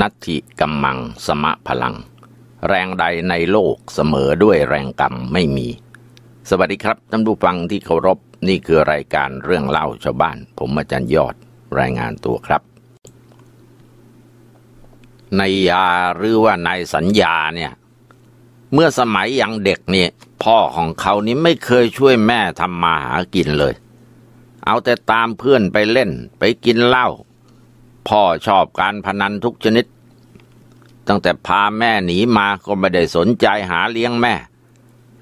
นัตถิกัมมังสมะพลัง แรงใดในโลกเสมอด้วยแรงกรรมไม่มี สวัสดีครับท่านผู้ฟังที่เคารพ นี่คือรายการเรื่องเล่าชาวบ้าน ผมอาจารย์ยอด รายงานตัวครับ ในยาหรือว่าในสัญญาเนี่ย เมื่อสมัยยังเด็กเนี่ย พ่อของเขานี่ไม่เคยช่วยแม่ทำมาหากินเลย เอาแต่ตามเพื่อนไปเล่นไปกินเหล้าพ่อชอบการพนันทุกชนิดตั้งแต่พาแม่หนีมาก็ไม่ได้สนใจหาเลี้ยงแม่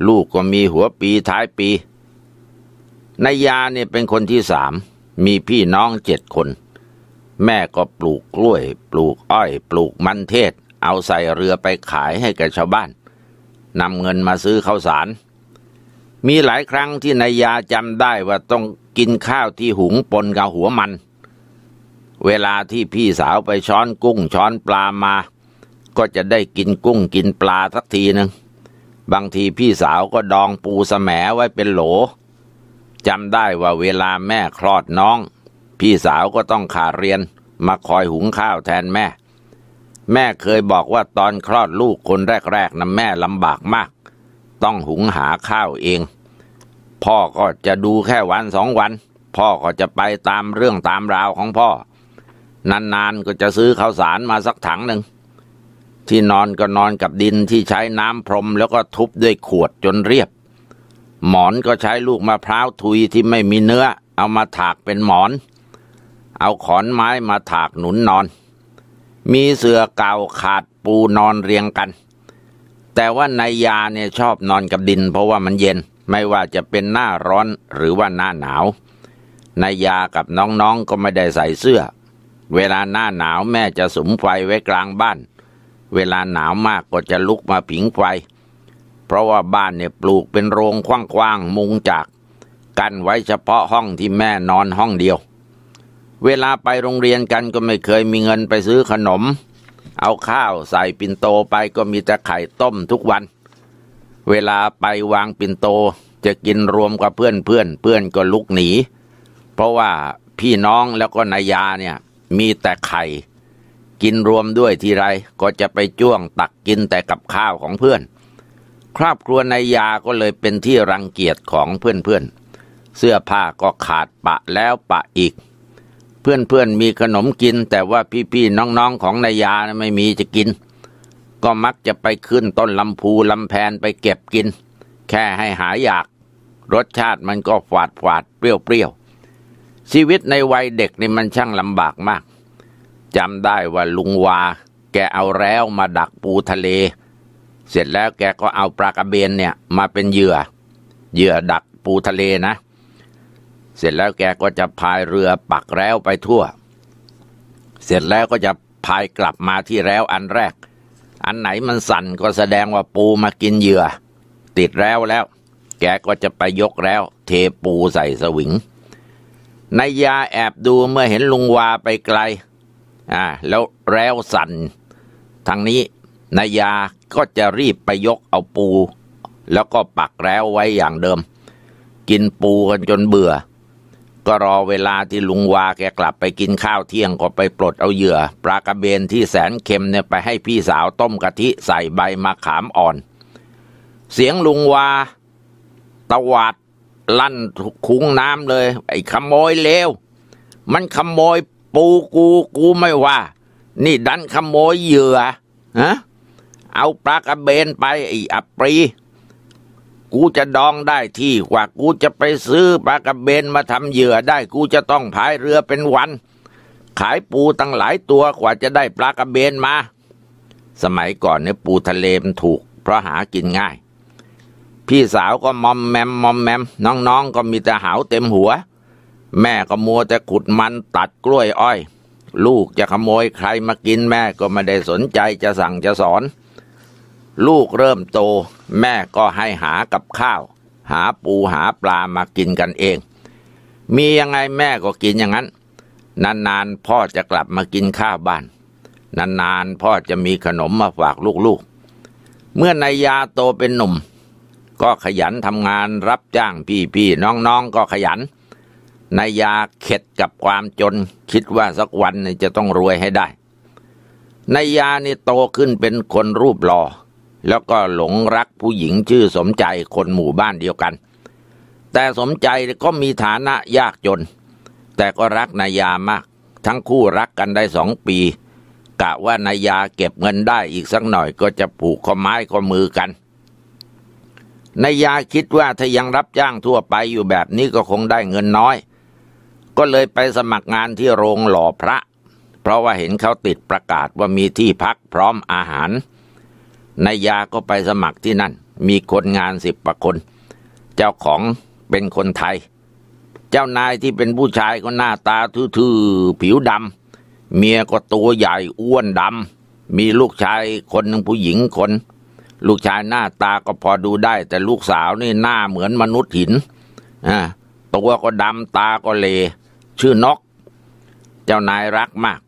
ลูกก็มีหัวปีท้ายปีนายาเนี่ยเป็นคนที่สามมีพี่น้องเจ็ดคน แม่ก็ปลูกกล้วย ปลูกอ้อย ปลูกมันเทศ เอาใส่เรือไปขายให้กับชาวบ้านนำเงินมาซื้อข้าวสาร มีหลายครั้งที่นายาจำได้ว่าต้องกินข้าวที่หุงปนกับหัวมัน เวลาที่พี่สาวไปช้อนกุ้งช้อนปลามาก็จะได้กินกุ้งกินปลาสักทีหนึ่ง บางทีพี่สาวก็ดองปูสแสมไว้เป็นโหลจำได้ว่าเวลาแม่คลอดน้อง พี่สาวก็ต้องขาเรียนมาคอยหุงข้าวแทนแม่ แม่เคยบอกว่าตอนคลอดลูกคนแรกๆนะแม่ลำบากมาก ต้องหุงหาข้าวเอง พ่อก็จะดูแค่วันสองวัน พ่อก็จะไปตามเรื่องตามราวของพ่อ นานๆก็จะซื้อข้าวสารมาสักถังหนึ่งที่นอนก็นอนกับดินที่ใช้น้ำพรมแล้วก็ทุบด้วยขวดจนเรียบ หมอนก็ใช้ลูกมะพร้าวทุยที่ไม่มีเนื้อ เอามาถากเป็นหมอน เอาขอนไม้มาถากหนุนนอน มีเสื่อเก่าขาดปูนอนเรียงกัน แต่ว่านายาเนี่ยชอบนอนกับดิน เพราะว่ามันเย็น ไม่ว่าจะเป็นหน้าร้อนหรือว่าหน้าหนาว นายยากับน้องๆก็ไม่ได้ใส่เสื้อ เวลาหน้าหนาวแม่จะสุมไฟไว้กลางบ้านเวลาหนาวมากก็จะลุกมาผิงไฟ เพราะว่าบ้านเนี่ยปลูกเป็นโรงกว้างๆมุงจาก กันไว้เฉพาะห้องที่แม่นอนห้องเดียว เวลาไปโรงเรียนกันก็ไม่เคยมีเงินไปซื้อขนม เอาข้าวใส่ปิ่นโตไปก็มีแต่ไข่ต้มทุกวัน เวลาไปวางปิ่นโตจะกินรวมกับเพื่อนเพื่อนเพื่อนก็ลุกหนี เพราะว่าพี่น้องแล้วก็นายาเนี่ยมีแต่ไข่กินรวมด้วยทีไรก็จะไปจ้วงตักกินแต่กับข้าวของเพื่อน ครอบครัวนายยาก็เลยเป็นที่รังเกียจของเพื่อนๆเสื้อผ้าก็ขาดปะแล้วปะอีก เพื่อนๆมีขนมกินแต่ว่าพี่ ๆ น้องๆของนายยาไม่มีจะกิน ก็มักจะไปขึ้นต้นลำพูลำแพนไปเก็บกิน แค่ให้หายอยาก รสชาติมันก็ฝาดฝาดเปรี้ยวเปรี้ยวชีวิตในวัยเด็กนี่มันช่างลำบากมากจำได้ว่าลุงวา แกเอาแล้วมาดักปูทะเล เสร็จแล้วแกก็เอาปลากระเบนเนี่ยมาเป็นเหยื่อเหยื่อดักปูทะเลนะ เสร็จแล้วแกก็จะพายเรือปักแล้วไปทั่ว เสร็จแล้วก็จะพายกลับมาที่แล้วอันแรก อันไหนมันสั่นก็แสดงว่าปูมากินเหยื่อ ติดแล้วแล้ว แกก็จะไปยกแล้ว เทปูใส่สวิงนายยาแอบดูเมื่อเห็นลุงวาไปไกลอ่าแล้วแล้วสันทางนี้นายาก็จะรีบไปยกเอาปู แล้วก็ปักแล้วไว้อย่างเดิม กินปูกันจนเบื่อ ก็รอเวลาที่ลุงวาแกกลับไปกินข้าวเที่ยงก็ไปปลดเอาเหยื่อปลากระเบนที่แสนเค็มเนี่ยไปให้พี่สาวต้มกะทิใส่ใบมะขามอ่อน เสียงลุงวาตะวาดลั่นคุ้งน้ำเลยไอ้ขโมยเลวมันขโมยปูกู กูไม่ว่า นี่ดันขโมยเหยื่อฮะเอาปลากระเบนไปไอ้อัปรี กูจะดองได้ที่กว่ากูจะไปซื้อปลากระเบนมาทำเหยื่อได้กูจะต้องพายเรือเป็นวัน ขายปูตั้งหลายตัวกว่าจะได้ปลากระเบนมา สมัยก่อนเนี่ยปูทะเลมันถูก เพราะหากินง่าย พี่สาวก็มอมแมมมอมแมม น้องๆก็มีแต่หาวเต็มหัวแม่ก็มัวแต่ขุดมันตัดกล้วยอ้อย ลูกจะขโมยใครมากินแม่ก็ไม่ได้สนใจจะสั่งจะสอน ลูกเริ่มโต แม่ก็ให้หากับข้าว หาปูหาปลามากินกันเอง มียังไงแม่ก็กินอย่างนั้นนานๆพ่อจะกลับมากินข้าวบ้านนานๆพ่อจะมีขนมมาฝากลูกๆ เมื่อนายยาโตเป็นหนุ่ม ก็ขยันทำงานรับจ้างพี่ๆน้องๆ ก็ขยันนายาเข็ดกับความจน คิดว่าสักวันจะต้องรวยให้ได้นายานี่โตขึ้นเป็นคนรูปหล่อ แล้วก็หลงรักผู้หญิงชื่อสมใจคนหมู่บ้านเดียวกัน แต่สมใจก็มีฐานะยากจน แต่ก็รักนายามากทั้งคู่รักกันได้สองปี กะว่านายาเก็บเงินได้อีกสักหน่อยก็จะผูกข้อไม้ข้อมือกันนายาคิดว่าถ้ายังรับจ้างทั่วไปอยู่แบบนี้ก็คงได้เงินน้อยก็เลยไปสมัครงานที่โรงหล่อพระ เพราะว่าเห็นเขาติดประกาศว่ามีที่พักพร้อมอาหารนายยาก็ไปสมัครที่นั่น มีคนงานสิบประคน เจ้าของเป็นคนไทย เจ้านายที่เป็นผู้ชายก็หน้าตาทื่อๆผิวดำเมียก็ตัวใหญ่อ้วนดำมีลูกชายคนหนึ่งผู้หญิงคน ลูกชายหน้าตาก็พอดูได้ แต่ลูกสาวนี่หน้าเหมือนมนุษย์หินอ่าตัวก็ดำตาก็เลชื่อนก เจ้านายรักมาก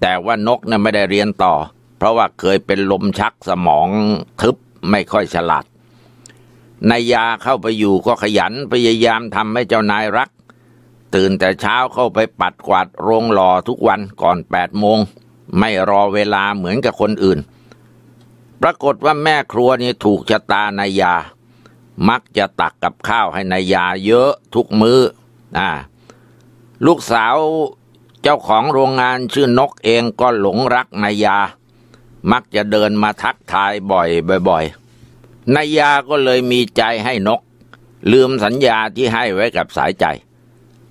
แต่ว่านกเนี่ยไม่ได้เรียนต่อ เพราะว่าเคยเป็นลมชักสมองทึบไม่ค่อยฉลาด นายยาเข้าไปอยู่ก็ขยันพยายามทำให้เจ้านายรัก ตื่นแต่เช้าเข้าไปปัดกวาดโรงหล่อทุกวันก่อนแปดโมงไม่รอเวลาเหมือนกับคนอื่น ปรากฏว่าแม่ครัวนี่ถูกชะตานายยามักจะตักกับข้าวให้นายยาเยอะทุกมือ้ออ่าลูกสาวเจ้าของโรงงานชื่อนกเองก็หลงรักนายามักจะเดินมาทักทายบ่อยบ่อยๆนายาก็เลยมีใจให้นกลืมสัญญาที่ให้ไว้กับสายใจ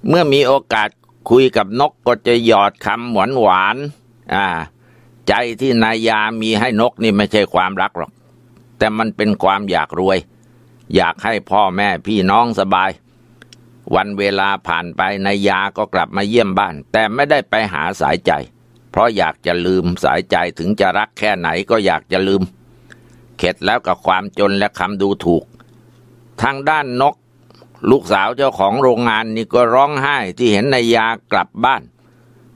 เมื่อมีโอกาสคุยกับนกก็จะหยอดคำหวานหวานอ่า ใจที่นายามีให้นกนี่ไม่ใช่ความรักหรอก แต่มันเป็นความอยากรวย อยากให้พ่อแม่พี่น้องสบายวันเวลาผ่านไปนายยาก็กลับมาเยี่ยมบ้าน แต่ไม่ได้ไปหาสายใจ เพราะอยากจะลืมสายใจถึงจะรักแค่ไหนก็อยากจะลืม เข็ดแล้วกับความจนและคำดูถูก ทางด้านนก ลูกสาวเจ้าของโรงงานนี่ก็ร้องไห้ที่เห็นนายากลับบ้าน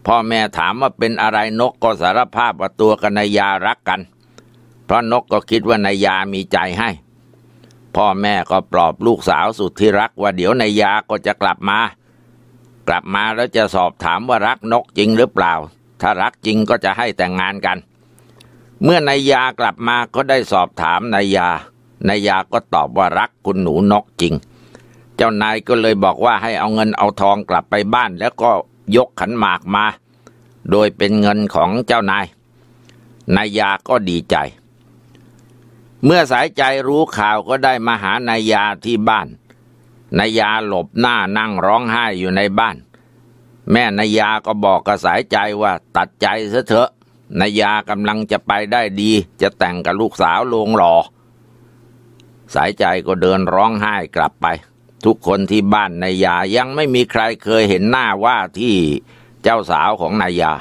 พ่อแม่ถามว่าเป็นอะไรนกก็สารภาพว่าตัวกับนายารักกัน เพราะนกก็คิดว่านายามีใจให้พ่อแม่ก็ปลอบลูกสาวสุดที่รัก ว่าเดี๋ยวนายยาก็จะกลับมา กลับมาแล้วจะสอบถามว่ารักนกจริงหรือเปล่า ถ้ารักจริงก็จะให้แต่งงานกัน เมื่อนายยากลับมาก็ได้สอบถามนายยานายยาก็ตอบว่ารักคุณหนูนกจริง เจ้านายก็เลยบอกว่าให้เอาเงินเอาทองกลับไปบ้านแล้วก็ยกขันหมากมา โดยเป็นเงินของเจ้านาย นายยาก็ดีใจเมื่อสายใจรู้ข่าวก็ได้มาหานายาที่บ้าน นายาหลบหน้านั่งร้องไห้อยู่ในบ้าน แม่นายาก็บอกกับสายใจว่าตัดใจซะเถอะนายากำลังจะไปได้ดี จะแต่งกับลูกสาวลงหลอสายใจก็เดินร้องไห้กลับไป ทุกคนที่บ้านนายายังไม่มีใครเคยเห็นหน้าว่าที่เจ้าสาวของนายา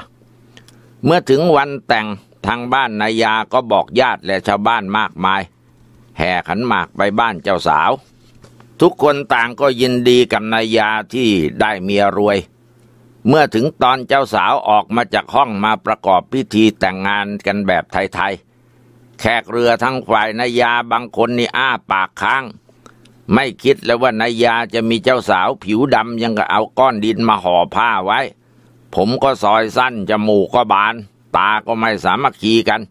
เมื่อถึงวันแต่งทางบ้านนายาก็บอกญาติและชาวบ้านมากมาย แห่ขันหมากไปบ้านเจ้าสาว ทุกคนต่างก็ยินดีกับนายาที่ได้เมียรวย เมื่อถึงตอนเจ้าสาวออกมาจากห้องมาประกอบพิธีแต่งงานกันแบบไทยๆแขกเรือทั้งฝ่ายนายาบางคนนี่อ้าปากค้าง ไม่คิดแล้วว่านายาจะมีเจ้าสาวผิวดำยังก็เอาก้อนดินมาห่อผ้าไว้ ผมก็ซอยสั้นจมูกก็บานตาก็ไม่สามัคคีกัน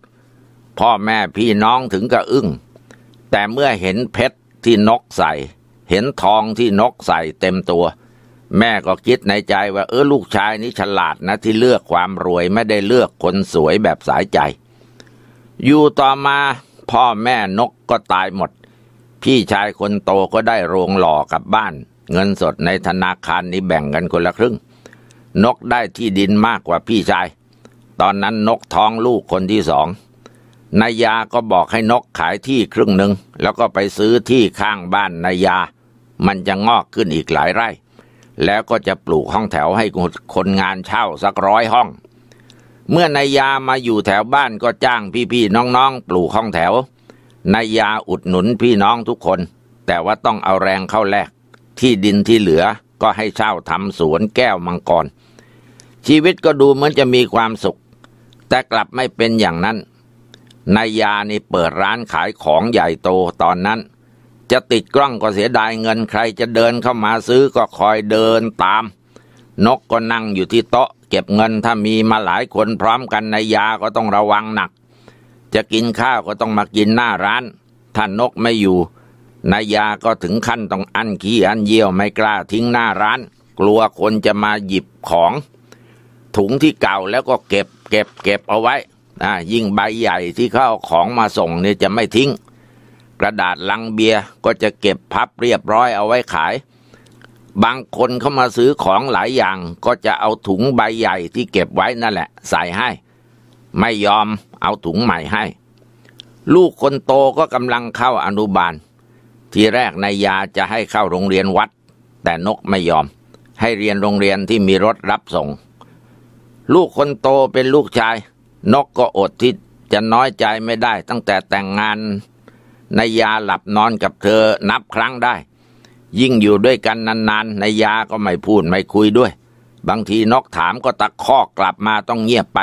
พ่อแม่พี่น้องถึงกับอึง้งแต่เมื่อเห็นเพชรที่นกใส่ เห็นทองที่นกใส่เต็มตัว แม่ก็คิดในใจว่าเออลูกชายนี้ฉลาดนะที่เลือกความรวยไม่ได้เลือกคนสวยแบบสายใจ อยู่ต่อมาพ่อแม่นกก็ตายหมด พี่ชายคนโตก็ได้โรงหล่อกับบ้าน เงินสดในธนาคารนี้แบ่งกันคนละครึ่ง นกได้ที่ดินมากกว่าพี่ชายตอนนั้นนกท้องลูกคนที่สองนายาก็บอกให้นกขายที่ครึ่งหนึ่ง แล้วก็ไปซื้อที่ข้างบ้านนายา มันจะงอกขึ้นอีกหลายไร่ แล้วก็จะปลูกห้องแถวให้คนงานเช่าสักร้อยห้อง เมื่อนายามาอยู่แถวบ้านก็จ้างพี่ๆน้องๆ ปลูกห้องแถว นายาอุดหนุนพี่น้องทุกคน แต่ว่าต้องเอาแรงเข้าแลก ที่ดินที่เหลือก็ให้เช่าทำสวนแก้วมังกร ชีวิตก็ดูเหมือนจะมีความสุขแต่กลับไม่เป็นอย่างนั้น นายยานี่เปิดร้านขายของใหญ่โตตอนนั้น จะติดกล้องก็เสียดายเงินใครจะเดินเข้ามาซื้อก็คอยเดินตาม นกก็นั่งอยู่ที่โต๊ะเก็บเงินถ้ามีมาหลายคนพร้อมกันนายยาก็ต้องระวังหนัก จะกินข้าวก็ต้องมากินหน้าร้าน ถ้านกไม่อยู่นายาก็ถึงขั้นต้องอั้นขี้อั้นเยี่ยวไม่กล้าทิ้งหน้าร้านกลัวคนจะมาหยิบของ ถุงที่เก่าแล้วก็เก็บเก็บเก็บเอาไว้นะยิ่งใบใหญ่ที่เข้าของมาส่งเนี่ยจะไม่ทิ้ง กระดาษลังเบียร์ก็จะเก็บพับเรียบร้อยเอาไว้ขาย บางคนเข้ามาซื้อของหลายอย่างก็จะเอาถุงใบใหญ่ที่เก็บไว้นั่นแหละใส่ให้ไม่ยอมเอาถุงใหม่ให้ ลูกคนโตก็กำลังเข้าอนุบาล ทีแรกนายยาจะให้เข้าโรงเรียนวัด แต่นกไม่ยอมให้เรียนโรงเรียนที่มีรถรับส่งลูกคนโตเป็นลูกชาย นกก็อดที่จะน้อยใจไม่ได้ ตั้งแต่แต่งงานนายาหลับนอนกับเธอนับครั้งได้ ยิ่งอยู่ด้วยกันนานๆนายาก็ไม่พูดไม่คุยด้วย บางทีนกถามก็ตะคอกกลับมาต้องเงียบไป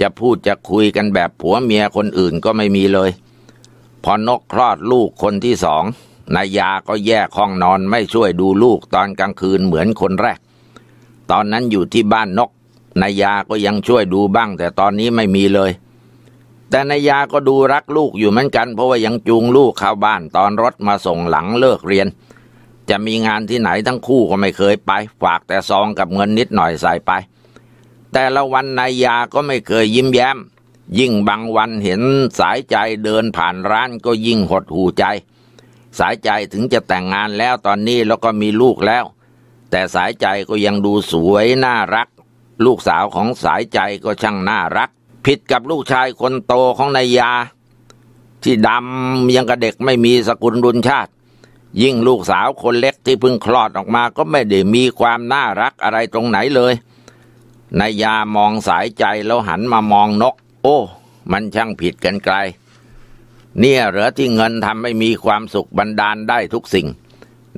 จะพูดจะคุยกันแบบ ผัวเมียคนอื่นก็ไม่มีเลย พอนกคลอดลูกคนที่สองนายาก็แยกห้องนอนไม่ช่วยดูลูกตอนกลางคืนเหมือนคนแรก ตอนนั้นอยู่ที่บ้านนกนายาก็ยังช่วยดูบ้างแต่ตอนนี้ไม่มีเลย แต่นายาก็ดูรักลูกอยู่เหมือนกันเพราะว่ายังจูงลูกเข้าบ้านตอนรถมาส่งหลังเลิกเรียน จะมีงานที่ไหนทั้งคู่ก็ไม่เคยไปฝากแต่ซองกับเงินนิดหน่อยใส่ไป แต่ละวันนายาก็ไม่เคยยิ้มแย้ม ยิ่งบางวันเห็นสายใจเดินผ่านร้านก็ยิ่งหดหูใจ สายใจถึงจะแต่งงานแล้วตอนนี้แล้วก็มีลูกแล้ว แต่สายใจก็ยังดูสวยน่ารักลูกสาวของสายใจก็ช่างน่ารัก ผิดกับลูกชายคนโตของนายยา ที่ดำยังกระเด็กไม่มีสกุลรุนชาติ ยิ่งลูกสาวคนเล็กที่เพิ่งคลอดออกมาก็ไม่ได้มีความน่ารักอะไรตรงไหนเลยนายยามองสายใจแล้วหันมามองนก โอ้ มันช่างผิดกันไกล เนี่ยเหรอที่เงินทำไม่มีความสุขบันดาลได้ทุกสิ่ง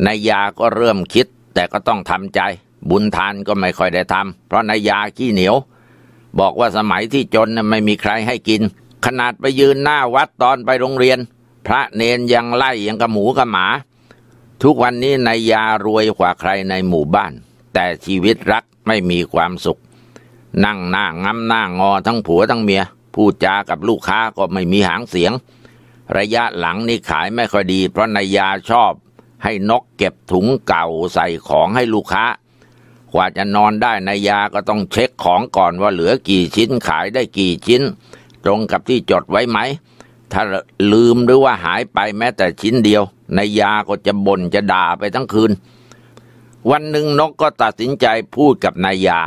นายยาก็เริ่มคิดแต่ก็ต้องทำใจบุญทานก็ไม่ค่อยได้ทำ เพราะนายาขี้เหนียว บอกว่าสมัยที่จนไม่มีใครให้กิน ขนาดไปยืนหน้าวัดตอนไปโรงเรียน พระเนนยังไล่ยังกระหมูกระหมา ทุกวันนี้นายารวยกว่าใครในหมู่บ้าน แต่ชีวิตรักไม่มีความสุข นั่งหน้างำหน้างอทั้งผัวทั้งเมีย พูดจากับลูกค้าก็ไม่มีหางเสียง ระยะหลังนี่ขายไม่ค่อยดีเพราะนายาชอบให้นกเก็บถุงเก่าใส่ของให้ลูกค้ากว่าจะนอนได้นายาก็ต้องเช็คของก่อนว่าเหลือกี่ชิ้นขายได้กี่ชิ้น ตรงกับที่จดไว้ไหมถ้าลืมหรือว่าหายไปแม้แต่ชิ้นเดียวนายาก็จะบ่นจะด่าไปทั้งคืน วันหนึ่งนกก็ตัดสินใจพูดกับนายา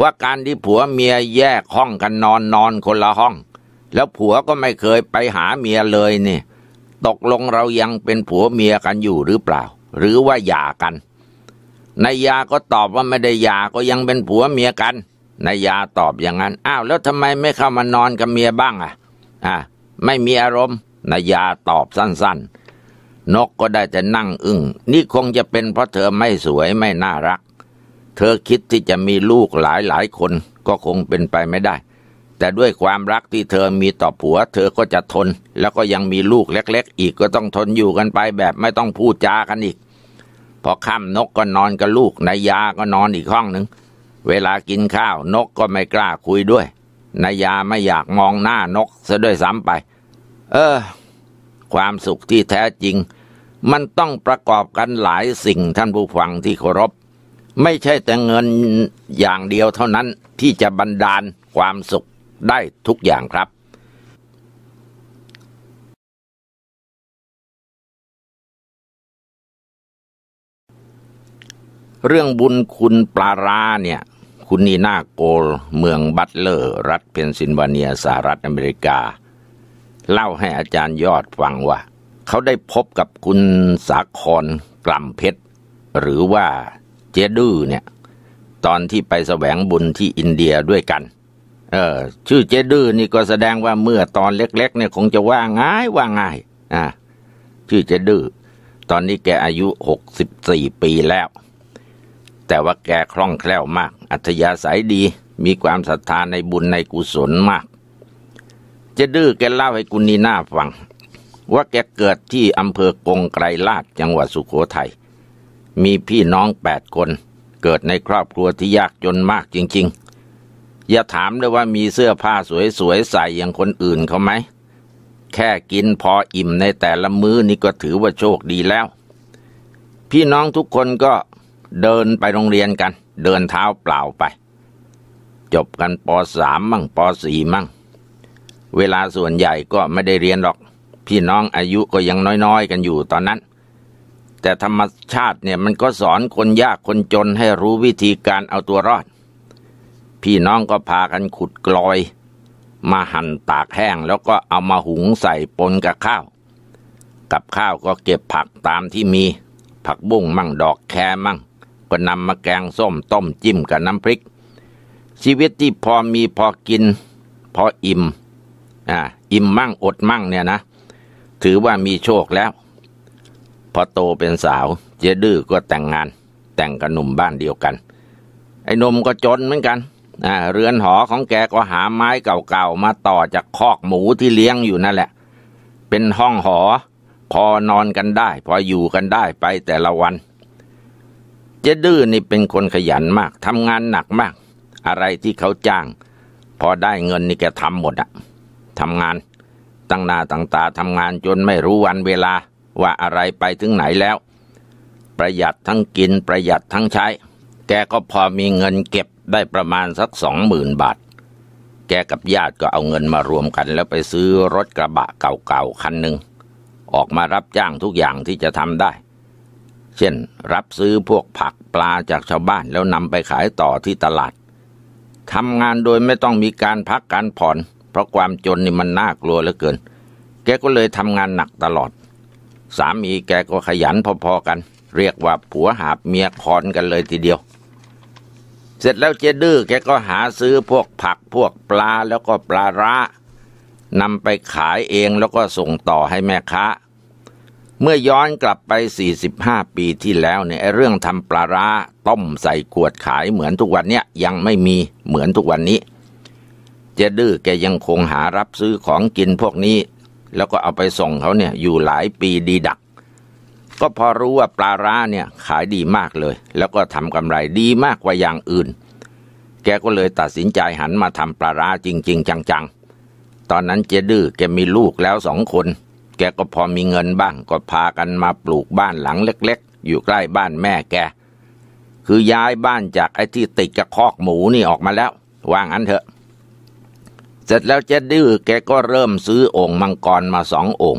ว่าการที่ผัวเมียแยกห้องกันนอนนอนคนละห้อง แล้วผัวก็ไม่เคยไปหาเมียเลยนี่ตกลงเรายังเป็นผัวเมียกันอยู่หรือเปล่า หรือว่าหย่ากันนายยาก็ตอบว่าไม่ได้ยาก็ยังเป็นผัวเมียกัน นายยาตอบอย่างนั้นอ้าวแล้วทำไมไม่เข้ามานอนกับเมียบ้างอ่ะอ่ะไม่มีอารมณ์นายาตอบสั้น ๆ นกก็ได้แต่นั่งอึง้งนี่คงจะเป็น เพราะเธอไม่สวยไม่น่ารัก เธอคิดที่จะมีลูกหลายหลายคนก็คงเป็นไปไม่ได้ แต่ด้วยความรักที่เธอมีต่อผัวเธอก็จะทน แล้วก็ยังมีลูกเล็ก ๆ อีกก็ต้องทนอยู่กันไปแบบไม่ต้องพูดจากันอีกพอค่ำนกก็นอนกับลูกนายาก็นอนอีกห้องหนึ่งเวลากินข้าว นกก็ไม่กล้าคุยด้วยนายาไม่อยากมองหน้านกซะด้วยซ้ำไป เออ ความสุขที่แท้จริง มันต้องประกอบกันหลายสิ่งท่านผู้ฟังที่เคารพ ไม่ใช่แต่เงินอย่างเดียวเท่านั้น ที่จะบันดาลความสุขได้ทุกอย่างครับเรื่องบุญคุณปลาราเนี่ย คุณนีนาโกลเมืองบัตเลอร์ รัฐเพนซิลเวเนียสหรัฐอเมริกา เล่าให้อาจารย์ยอดฟังว่า เขาได้พบกับคุณสาคอนกล่ำเพชรหรือว่าเจดื้อเนี่ย ตอนที่ไปสแสวงบุญที่อินเดียด้วยกัน เออ ชื่อเจดื้อนี่ก็แสดงว่าเมื่อตอนเล็ก ๆ เนี่ยคงจะว่าง่าย ว่าง่ายอ่าชื่อเจดื้อตอนนี้แกอายุหกสิบสี่ปีแล้วแต่ว่าแกคล่องแคล่วมาก อัธยาศัยดี มีความศรัทธาในบุญในกุศลมาก จะดื้อแกเล่าให้คุณนีน่าฟัง ว่าแกเกิดที่อำเภอกงไกรลาดจังหวัดสุโขทัย มีพี่น้องแปดคน เกิดในครอบครัวที่ยากจนมากจริง ๆ อย่าถามเลยว่ามีเสื้อผ้าสวยๆใส่อย่างคนอื่นเขาไหม แค่กินพออิ่มในแต่ละมื้อนี่ก็ถือว่าโชคดีแล้ว พี่น้องทุกคนก็เดินไปโรงเรียนกัน เดินเท้าเปล่าไป จบกันปสามมั่งปสี่มั่งเวลาส่วนใหญ่ก็ไม่ได้เรียนหรอก พี่น้องอายุก็ยังน้อยๆ กันอยู่ตอนนั้น แต่ธรรมชาติเนี่ยมันก็สอนคนยากคนจนให้รู้วิธีการเอาตัวรอด พี่น้องก็พากันขุดกลอย มาหั่นตากแห้งแล้วก็เอามาหุงใส่ปนกับข้าว กับข้าวก็เก็บผักตามที่มีผักบุ้งมั่งดอกแครมั่งก็นำมาแกงส้มต้มจิ้มกับน้ำพริก ชีวิตที่พอมีพอกิน พออิ่มอ่าอิ่มมั่งอดมั่งเนี่ยนะ ถือว่ามีโชคแล้ว พอโตเป็นสาวเจดื้อก็แต่งงานแต่งกับหนุ่มบ้านเดียวกัน ไอ้นมก็จนเหมือนกันอ่าเรือนหอของแกก็หาไม้เก่าๆ มาต่อจากคอกหมูที่เลี้ยงอยู่นั่นแหละ เป็นห้องหอพอนอนกันได้พออยู่กันได้ไปแต่ละวันจ๊ดื้อนี่เป็นคนขยันมากทำงานหนักมาก อะไรที่เขาจ้าง พอได้เงินนี่แกทำหมดอะทำงานตั้งนาตั้งตาทำงานจนไม่รู้วันเวลา ว่าอะไรไปถึงไหนแล้ว ประหยัดทั้งกินประหยัดทั้งใช้ แกก็พอมีเงินเก็บได้ประมาณสักสองหมื่นบาท แกกับญาติก็เอาเงินมารวมกัน แล้วไปซื้อรถกระบะเก่าๆคันหนึ่งออกมารับจ้างทุกอย่างที่จะทำได้เช่นรับซื้อพวกผักปลาจากชาวบ้านแล้วนำไปขายต่อที่ตลาดทำงานโดยไม่ต้องมีการพักการผ่อนเพราะความจนนี่มันน่ากลัวเหลือเกินแกก็เลยทำงานหนักตลอดสามีแกก็ขยันพอๆกัน เรียกว่าผัวหาบเมียคอนกันเลยทีเดียว เสร็จแล้วเจดื้อแกก็หาซื้อพวกผักพวกปลาแล้วก็ปลาระนำไปขายเองแล้วก็ส่งต่อให้แม่ค้าเมื่อย้อนกลับไป 45 ปีที่แล้วเนี่ยเรื่องทำปลาร้าต้มใส่ขวดขายเหมือนทุกวันเนี้ยยังไม่มีเหมือนทุกวันนี้เจดื้อแกยังคงหารับซื้อของกินพวกนี้แล้วก็เอาไปส่งเขาเนี่ยอยู่หลายปีดีดัก ก็พอรู้ว่าปลาร้าเนี่ยขายดีมากเลย แล้วก็ทำกำไรดีมากกว่าอย่างอื่น แกก็เลยตัดสินใจหันมาทำปลาร้าจริง ๆ จังๆตอนนั้นเจดื้อแกมีลูกแล้วสองคนแกก็พอมีเงินบ้างก็พากันมาปลูกบ้านหลังเล็ก ๆ อยู่ใกล้บ้านแม่แกคือย้ายบ้านจากไอ้ที่ติดกับคอกหมูนี่ออกมาแล้ววางอันเถอะ เสร็จแล้วเจ็ดื้อแกก็เริ่มซื้อโอ่งมังกรมาสองโอ่ง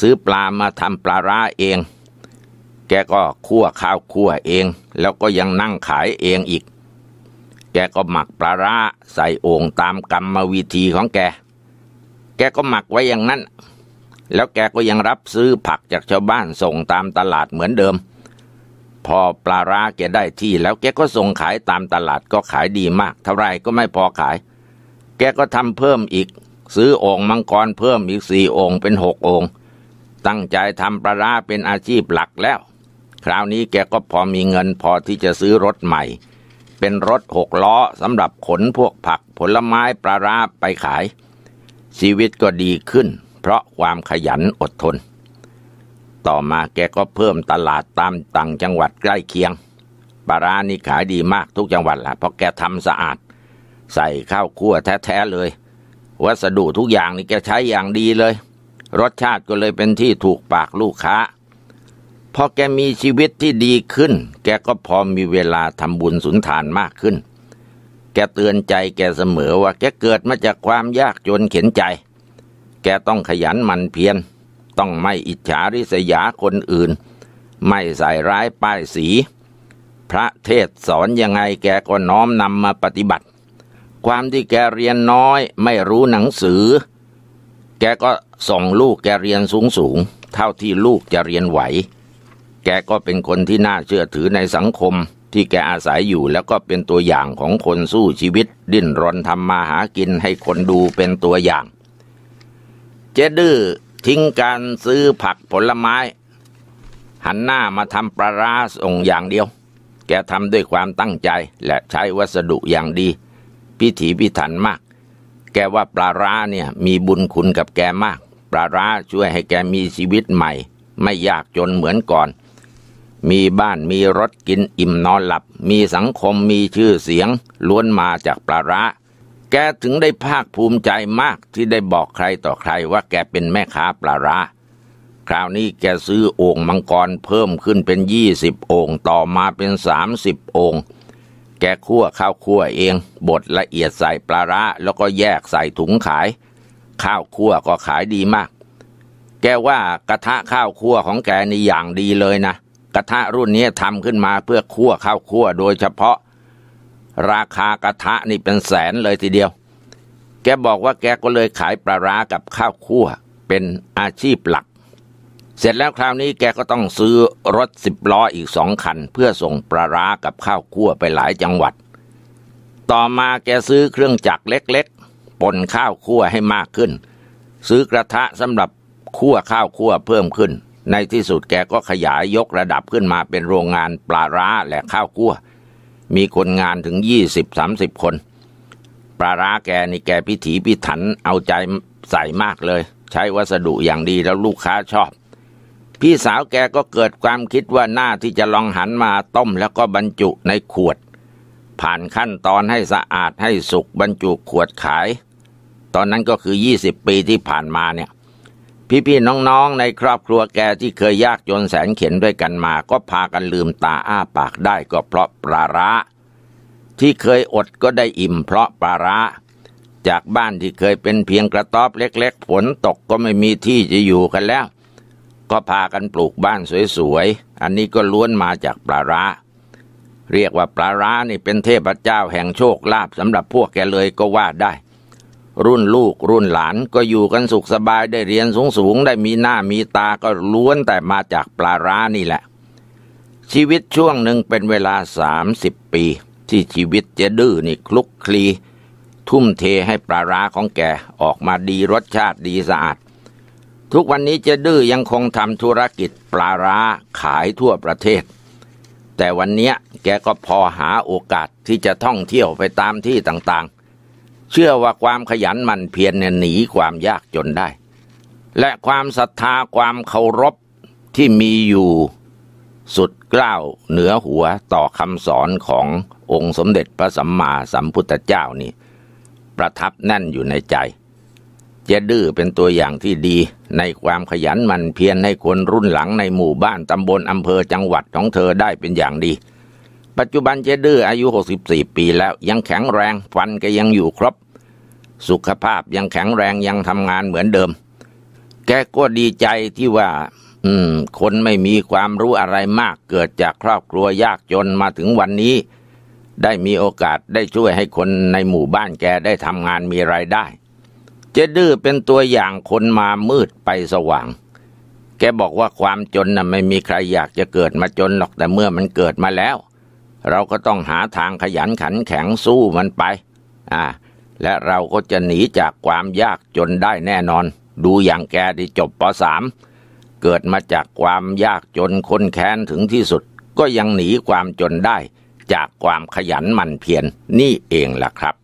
ซื้อปลามาทำปลาร้าเอง แกก็คั่วข้าวคั่วเอง แล้วก็ยังนั่งขายเองอีก แกก็หมักปลาร้าใส่โอ่งตามกรรมวิธีของแกแกก็หมักไว้อย่างนั้นแล้วแกก็ยังรับซื้อผักจากชาวบ้านส่งตามตลาดเหมือนเดิม พอปลาร้าแกได้ที่ แล้วแกก็ส่งขายตามตลาดก็ขายดีมาก เท่าไรก็ไม่พอขาย แกก็ทำเพิ่มอีก ซื้อองค์มังกรเพิ่มอีกสี่องค์เป็นหกออคงตั้งใจทำปลาร้าเป็นอาชีพหลักแล้ว คราวนี้แกก็พอมีเงิน พอที่จะซื้อรถใหม่ เป็นรถหกล้อสำหรับขนพวกผักผลไม้ปลาร้าไปขาย ชีวิตก็ดีขึ้นเพราะความขยันอดทน ต่อมาแกก็เพิ่มตลาดตามต่างจังหวัดใกล้เคียงปลารานี่ขายดีมากทุกจังหวัดละ่ะ เพราะแกทำสะอาด ใส่ข้าวคั่วแท้ๆเลย วัสดุทุกอย่างนี่แกใช้อย่างดีเลย รสชาติก็เลยเป็นที่ถูกปากลูกค้า พอแกมีชีวิตที่ดีขึ้น แกก็พอมีเวลาทำบุญสุนทานมากขึ้น แกเตือนใจแกเสมอว่าแกเกิดมาจากความยากจนเข็นใจแกต้องขยันหมั่นเพียร ต้องไม่อิจฉาริษยาคนอื่น ไม่ใส่ร้ายป้ายสี พระเทศสอนยังไงแกก็น้อมนำมาปฏิบัติ ความที่แกเรียนน้อยไม่รู้หนังสือ แกก็ส่งลูกแกเรียนสูงสูง เท่าที่ลูกจะเรียนไหว แกก็เป็นคนที่น่าเชื่อถือในสังคมที่แกอาศัยอยู่แล้วก็เป็นตัวอย่างของคนสู้ชีวิต ดิ้นรนทำมาหากินให้คนดูเป็นตัวอย่างเจดื้อทิ้งการซื้อผักผลไม้ หันหน้ามาทำปลาร้าส่งอย่างเดียว แกทำด้วยความตั้งใจและใช้วัสดุอย่างดี พิถีพิถันมาก แกว่าปลาร้าเนี่ยมีบุญคุณกับแกมากปลาร้าช่วยให้แกมีชีวิตใหม่ ไม่ยากจนเหมือนก่อน มีบ้านมีรถกินอิ่มนอนหลับ มีสังคมมีชื่อเสียง ล้วนมาจากปลาร้าแกถึงได้ภาคภูมิใจมากที่ได้บอกใครต่อใครว่าแกเป็นแม่ค้าปลาร้าคราวนี้แกซื้อโอ่งมังกรเพิ่มขึ้นเป็นยี่สิบโอ่งต่อมาเป็นสามสิบโอ่งแกคั่วข้าวคั่วเองบดละเอียดใส่ปลาร้าแล้วก็แยกใส่ถุงขาย ข้าวคั่วก็ขายดีมาก แกว่ากระทะข้าวคั่วของแกนี่อย่างดีเลยนะกระทะรุ่นนี้ทำขึ้นมาเพื่อคั่วข้าวคั่วโดยเฉพาะราคากระทะนี่เป็นแสนเลยทีเดียว แกบอกว่าแก ก็เลยขายปลาร้ากับข้าวคั่วเป็นอาชีพหลัก เสร็จแล้วคราวนี้แกก็ต้องซื้อรถสิบล้ออีกสองคันเพื่อส่งปลาร้ากับข้าวคั่วไปหลายจังหวัด ต่อมาแกซื้อเครื่องจักรเล็กๆปนข้าวคั่วให้มากขึ้น ซื้อกระทะสำหรับคั่วข้าวคั่วเพิ่มขึ้น ในที่สุดแกก็ขยายยกระดับขึ้นมาเป็นโรงงานปลาร้าและข้าวคั่วมีคนงานถึงยี่สิบสามสิบคน ปลาร้าแกนี่แกพิถีพิถันเอาใจใส่มากเลย ใช้วัสดุอย่างดีแล้วลูกค้าชอบ พี่สาวแกก็เกิดความคิดว่าหน้าที่จะลองหันมาต้มแล้วก็บรรจุในขวด ผ่านขั้นตอนให้สะอาดให้สุกบรรจุขวดขาย ตอนนั้นก็คือยี่สิบปีที่ผ่านมาเนี่ยพี่ๆน้องๆ ในครอบครัวแกที่เคยยากจนแสนเข็นด้วยกันมา ก็พากันลืมตาอ้าปากได้ก็เพราะปลาร้าที่เคยอดก็ได้อิ่มเพราะปลาร้าจากบ้านที่เคยเป็นเพียงกระต๊อบเล็กๆฝนตกก็ไม่มีที่จะอยู่กันแล้ว ก็พากันปลูกบ้านสวยๆ อันนี้ก็ล้วนมาจากปลาร้าเรียกว่าปลาร้านี่เป็นเทพเจ้าแห่งโชคลาภสำหรับพวกแกเลยก็ว่าได้รุ่นลูกรุ่นหลานก็อยู่กันสุขสบายได้เรียนสูงสูงได้มีหน้ามีตาก็ล้วนแต่มาจากปลาร้านี่แหละ ชีวิตช่วงหนึ่งเป็นเวลาสามสิบปี ที่ชีวิตเจดื้อนี่คลุกคลีทุ่มเทให้ปลาร้าของแกออกมาดีรสชาติดีสะอาดทุกวันนี้เจดื้อยังคงทำธุรกิจปลาร้าขายทั่วประเทศ แต่วันนี้แกก็พอหาโอกาสที่จะท่องเที่ยวไปตามที่ต่างเชื่อว่าความขยันหมั่นเพียรเนี่ยหนีความยากจนได้ และความศรัทธาความเคารพที่มีอยู่ สุดกล้าวเหนือหัวต่อคำสอนขององค์สมเด็จพระสัมมาสัมพุทธเจ้านี่ประทับแน่นอยู่ในใจจะดื้อเป็นตัวอย่างที่ดี ในความขยันหมั่นเพียรให้คนรุ่นหลังในหมู่บ้านตำบลอำเภอจังหวัดของเธอได้เป็นอย่างดีปัจจุบันเจดื้ออายุ64ปี แล้ว ยังแข็งแรงฟันก็ยังอยู่ครบสุขภาพยังแข็งแรงยังทำงานเหมือนเดิม แกก็ดีใจที่ว่าอืมคนไม่มีความรู้อะไรมากเกิดจากครอบครัวยากจนมาถึงวันนี้ ได้มีโอกาสได้ช่วยให้คนในหมู่บ้าน แกได้ทำงานมีไรายได้ เจดื้อเป็นตัวอย่างคนมามืดไปสว่าง แกบอกว่าความจนน่ะไม่มีใครอยากจะเกิดมาจนหรอกแต่เมื่อมันเกิดมาแล้วเราก็ต้องหาทางขยันขันแข็งสู้มันไป อ่า และเราก็จะหนีจากความยากจนได้แน่นอน ดูอย่างแกที่จบปสาม เกิดมาจากความยากจนคนแค้นถึงที่สุด ก็ยังหนีความจนได้จากความขยันหมั่นเพียรนนี่เองล่ะครับ